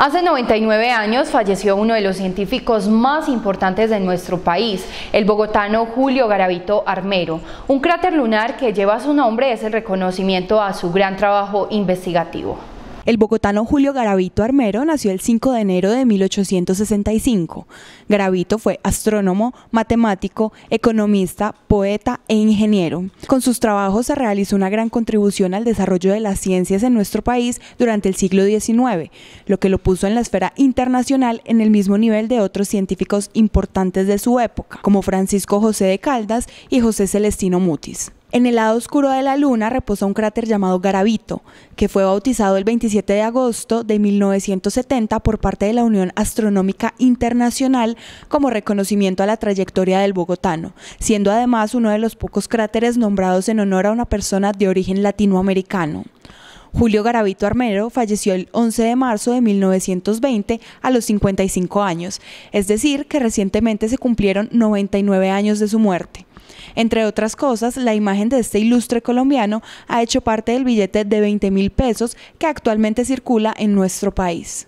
Hace 99 años falleció uno de los científicos más importantes de nuestro país, el bogotano Julio Garavito Armero. Un cráter lunar que lleva su nombre es el reconocimiento a su gran trabajo investigativo. El bogotano Julio Garavito Armero nació el 5 de enero de 1865. Garavito fue astrónomo, matemático, economista, poeta e ingeniero. Con sus trabajos se realizó una gran contribución al desarrollo de las ciencias en nuestro país durante el siglo XIX, lo que lo puso en la esfera internacional en el mismo nivel de otros científicos importantes de su época, como Francisco José de Caldas y José Celestino Mutis. En el lado oscuro de la luna reposa un cráter llamado Garavito, que fue bautizado el 27 de agosto de 1970 por parte de la Unión Astronómica Internacional como reconocimiento a la trayectoria del bogotano, siendo además uno de los pocos cráteres nombrados en honor a una persona de origen latinoamericano. Julio Garavito Armero falleció el 11 de marzo de 1920 a los 55 años, es decir, que recientemente se cumplieron 99 años de su muerte. Entre otras cosas, la imagen de este ilustre colombiano ha hecho parte del billete de 20 mil pesos que actualmente circula en nuestro país.